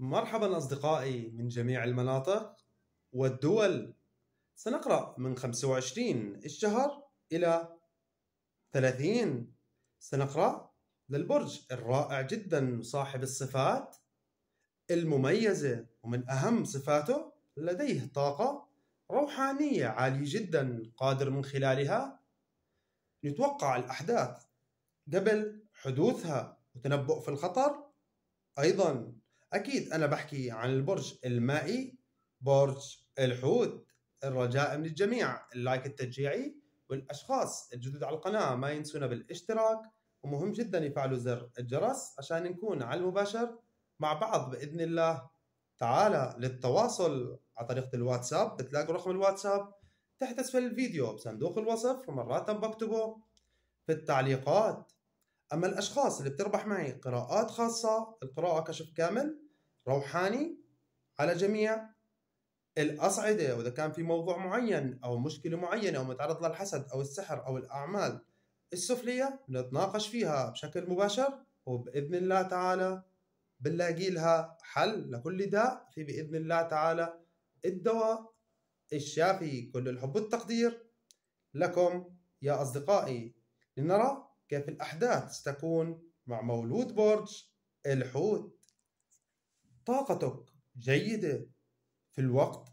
مرحبا أصدقائي من جميع المناطق والدول سنقرأ من 25 الشهر إلى 30 سنقرأ للبرج الرائع جدا صاحب الصفات المميزة ومن أهم صفاته لديه طاقة روحانية عالية جدا قادر من خلالها يتوقع الأحداث قبل حدوثها وتنبؤ في الخطر أيضا اكيد انا بحكي عن البرج المائي برج الحوت الرجاء من الجميع اللايك التشجيعي والاشخاص الجدد على القناه ما ينسونا بالاشتراك ومهم جدا يفعلوا زر الجرس عشان نكون على المباشر مع بعض باذن الله تعالى للتواصل على طريقه الواتساب بتلاقوا رقم الواتساب تحت اسفل الفيديو بصندوق الوصف ومرات بكتبه في التعليقات اما الاشخاص اللي بتربح معي قراءات خاصه القراءه كشف كامل روحاني على جميع الاصعده واذا كان في موضوع معين او مشكله معينه او متعرض للحسد او السحر او الاعمال السفليه نتناقش فيها بشكل مباشر وباذن الله تعالى بنلاقي لها حل لكل داء في باذن الله تعالى الدواء الشافي كل الحب والتقدير لكم يا اصدقائي لنرى كيف الأحداث ستكون مع مولود برج الحوت طاقتك جيدة في الوقت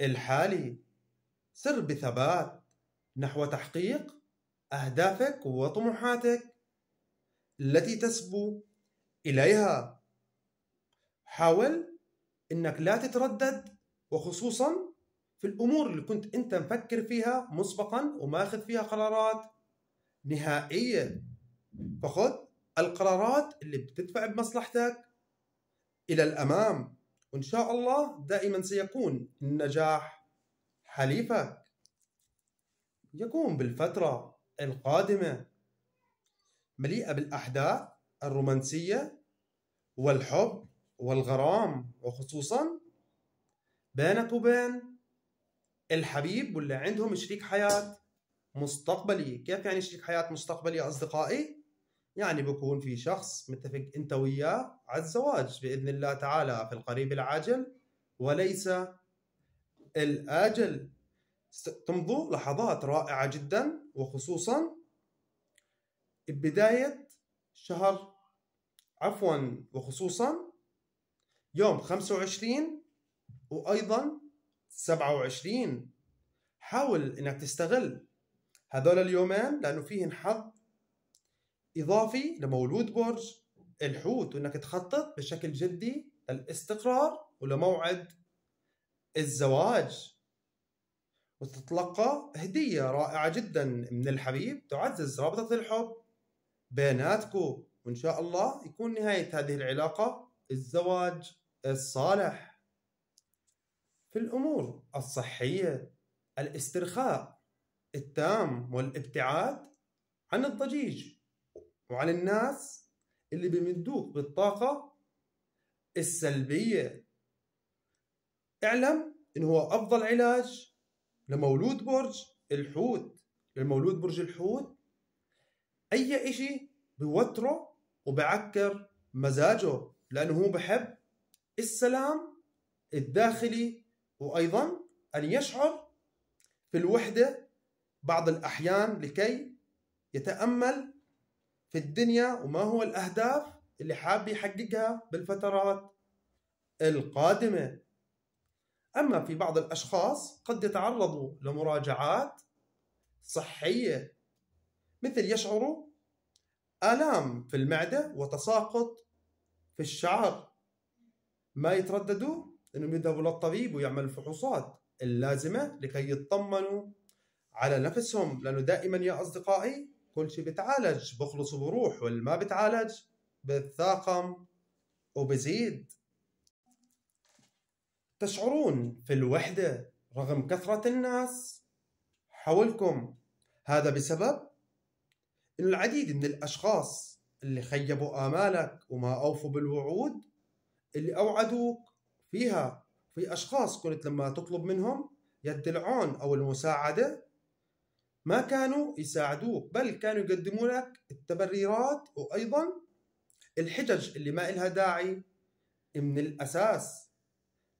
الحالي سر بثبات نحو تحقيق أهدافك وطموحاتك التي تسبو إليها حاول أنك لا تتردد وخصوصا في الأمور اللي كنت أنت مفكر فيها مسبقا وماخذ فيها قرارات نهائيا فخذ القرارات اللي بتدفع بمصلحتك الى الامام وان شاء الله دائما سيكون النجاح حليفك يكون بالفتره القادمه مليئه بالاحداث الرومانسيه والحب والغرام وخصوصا بينك وبين الحبيب واللي عندهم شريك حياه مستقبلية كيف يعني شريك حياة مستقبلي أصدقائي؟ يعني بكون في شخص متفق أنت وياه على الزواج بإذن الله تعالى في القريب العاجل وليس الآجل تمضوا لحظات رائعة جدا وخصوصا بداية شهر عفوا وخصوصا يوم 25 وأيضا 27 حاول انك تستغل هذول اليومين لانه فيهن حظ اضافي لمولود برج الحوت وانك تخطط بشكل جدي للاستقرار ولموعد الزواج وتتلقى هدية رائعة جدا من الحبيب تعزز رابطة الحب بيناتكو وإن شاء الله يكون نهاية هذه العلاقة الزواج الصالح في الأمور الصحية الاسترخاء التام والابتعاد عن الضجيج وعن الناس اللي بيمدوك بالطاقة السلبية اعلم إن هو أفضل علاج لمولود برج الحوت للمولود برج الحوت أي إشي بيوتره وبعكر مزاجه لأنه هو بحب السلام الداخلي وأيضا أن يشعر في الوحدة بعض الأحيان لكي يتأمل في الدنيا وما هو الأهداف اللي حاب يحققها بالفترات القادمة أما في بعض الأشخاص قد يتعرضوا لمراجعات صحية مثل يشعروا آلام في المعدة وتساقط في الشعر ما يترددوا أنهم يذهبوا للطبيب ويعملوا الفحوصات اللازمة لكي يطمنوا على نفسهم لانه دائما يا اصدقائي كل شيء بتعالج بخلص وبروح واللي ما بتعالج بتثاقم وبزيد تشعرون في الوحده رغم كثره الناس حولكم هذا بسبب ان العديد من الاشخاص اللي خيبوا امالك وما اوفوا بالوعود اللي اوعدوك فيها في اشخاص كنت لما تطلب منهم يدلعون او المساعده ما كانوا يساعدوك بل كانوا يقدموا لك التبريرات وايضا الحجج اللي ما إلها داعي من الاساس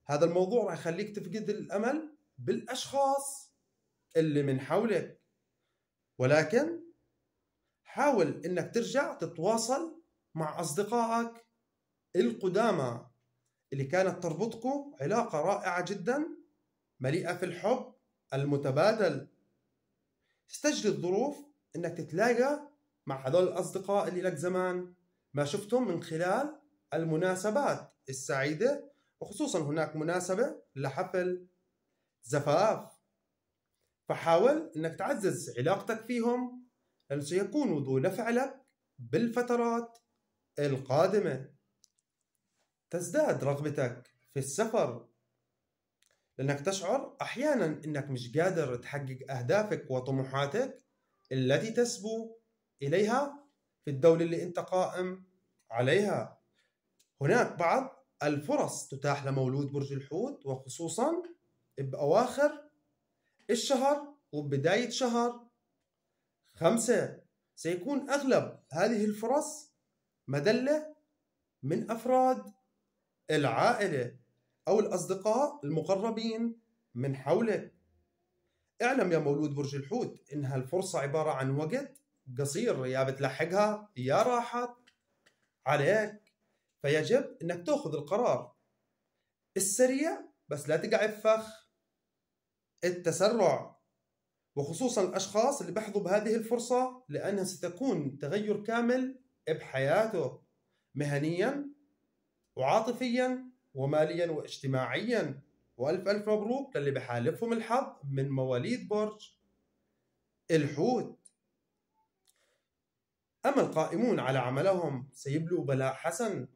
هذا الموضوع راح يخليك تفقد الامل بالاشخاص اللي من حولك ولكن حاول انك ترجع تتواصل مع اصدقائك القدامى اللي كانت تربطكم علاقه رائعه جدا مليئه في الحب المتبادل استجلب الظروف انك تتلاقى مع هذول الاصدقاء اللي لك زمان ما شفتهم من خلال المناسبات السعيده وخصوصا هناك مناسبه لحفل زفاف فحاول انك تعزز علاقتك فيهم لانه سيكونوا ذو نفع لك بالفترات القادمه تزداد رغبتك في السفر لأنك تشعر أحيانا أنك مش قادر تحقق أهدافك وطموحاتك التي تسبو إليها في الدولة اللي أنت قائم عليها هناك بعض الفرص تتاح لمولود برج الحوت وخصوصا بأواخر الشهر وبداية شهر خمسة سيكون أغلب هذه الفرص مدلة من أفراد العائلة أو الأصدقاء المقربين من حولك اعلم يا مولود برج الحوت إن هالفرصة عبارة عن وقت قصير يا بتلحقها يا راحت عليك فيجب إنك تأخذ القرار السريع بس لا تقع فخ التسرع وخصوصا الأشخاص اللي بحظوا بهذه الفرصة لأنها ستكون تغير كامل بحياته مهنيا وعاطفيا وماليا واجتماعيا والف الف مبروك للي بحالفهم الحظ من مواليد برج الحوت اما القائمون على عملهم سيبلوا بلاء حسن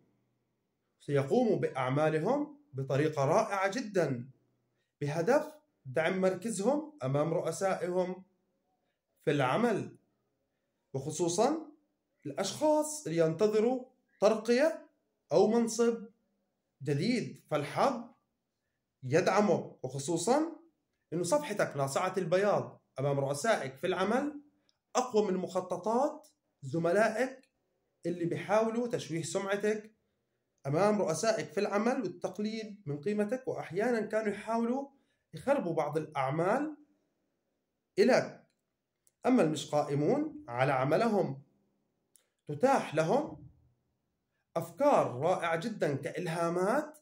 سيقوموا باعمالهم بطريقه رائعه جدا بهدف دعم مركزهم امام رؤسائهم في العمل وخصوصا الاشخاص اللي ينتظروا ترقيه او منصب جديد فالحظ يدعمك وخصوصا انه صفحتك ناصعة البياض امام رؤسائك في العمل اقوى من مخططات زملائك اللي بيحاولوا تشويه سمعتك امام رؤسائك في العمل والتقليد من قيمتك واحيانا كانوا يحاولوا يخربوا بعض الاعمال إلك أما المش قائمون على عملهم تتاح لهم افكار رائعه جدا كالهامات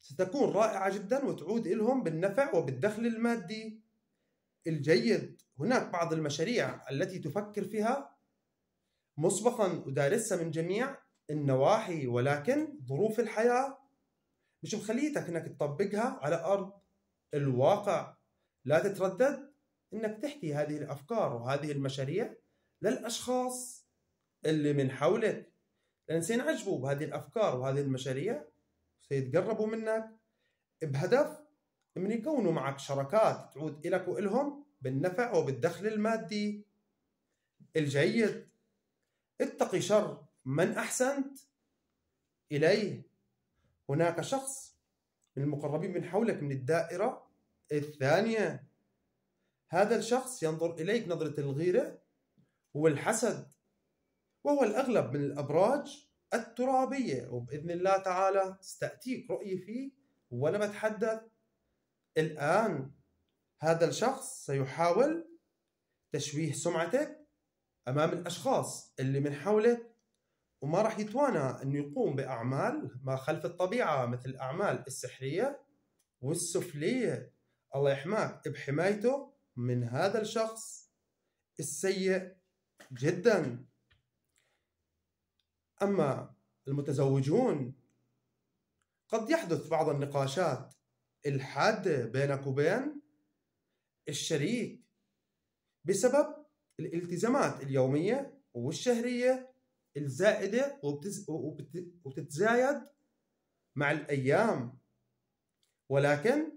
ستكون رائعه جدا وتعود لهم بالنفع وبالدخل المادي الجيد هناك بعض المشاريع التي تفكر فيها مسبقا ودارسها من جميع النواحي ولكن ظروف الحياه مش مخليتك انك تطبقها على ارض الواقع لا تتردد انك تحكي هذه الافكار وهذه المشاريع للاشخاص اللي من حولك لان سينعجبوا بهذه الافكار وهذه المشاريع سيتقربوا منك بهدف من يكونوا معك شراكات تعود إلك وإلهم بالنفع وبالدخل المادي الجيد اتقي شر من أحسنت إليه هناك شخص من المقربين من حولك من الدائرة الثانية هذا الشخص ينظر إليك نظرة الغيرة والحسد وهو الأغلب من الأبراج الترابية وبإذن الله تعالى ستأتيك رؤية فيه وأنا بتحدث الآن هذا الشخص سيحاول تشويه سمعتك أمام الأشخاص اللي من حولك وما راح يتوانى أنه يقوم بأعمال ما خلف الطبيعة مثل الأعمال السحرية والسفلية الله يحماك بحمايته من هذا الشخص السيء جداً أما المتزوجون قد يحدث بعض النقاشات الحادة بينك وبين الشريك بسبب الالتزامات اليومية والشهرية الزائدة وبتز... وبت... وبتتزايد مع الأيام ولكن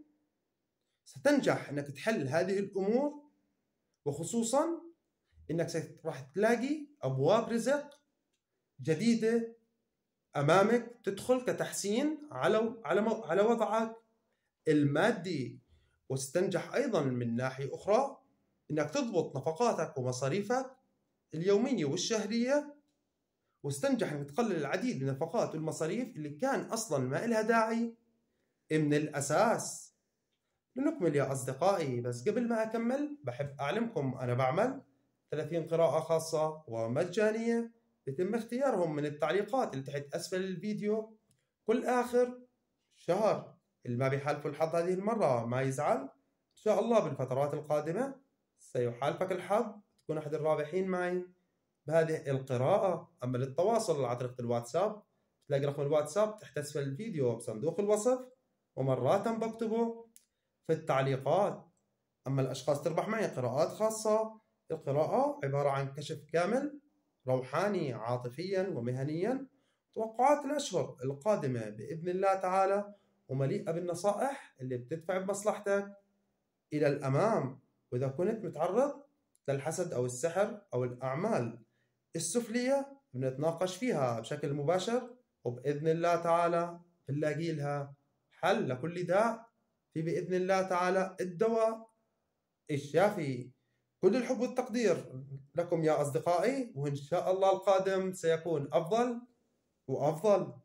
ستنجح أنك تحل هذه الأمور وخصوصا أنك راح تلاقي أبواب رزق جديده امامك تدخل كتحسين على على على وضعك المادي وستنجح ايضا من ناحيه اخرى انك تضبط نفقاتك ومصاريفك اليوميه والشهريه واستنجح انك تقلل العديد من النفقات والمصاريف اللي كان اصلا ما إلها داعي من الاساس لنكمل يا اصدقائي بس قبل ما اكمل بحب اعلمكم انا بعمل 30 قراءه خاصه ومجانيه يتم اختيارهم من التعليقات اللي تحت أسفل الفيديو كل آخر شهر اللي ما بيحالفه الحظ هذه المرة ما يزعل إن شاء الله بالفترات القادمة سيحالفك الحظ تكون أحد الرابحين معي بهذه القراءة أما للتواصل عن طريق الواتساب تلاقي رقم الواتساب تحت أسفل الفيديو بصندوق الوصف ومرات بكتبه في التعليقات أما الأشخاص تربح معي قراءات خاصة القراءة عبارة عن كشف كامل روحاني عاطفيا ومهنيا توقعات الأشهر القادمة بإذن الله تعالى ومليئة بالنصائح اللي بتدفع بمصلحتك إلى الأمام وإذا كنت متعرض للحسد أو السحر أو الأعمال السفلية بنتناقش فيها بشكل مباشر وبإذن الله تعالى بنلاقي لها حل لكل داء في بإذن الله تعالى الدواء الشافي كل الحب والتقدير لكم يا أصدقائي وإن شاء الله القادم سيكون أفضل وأفضل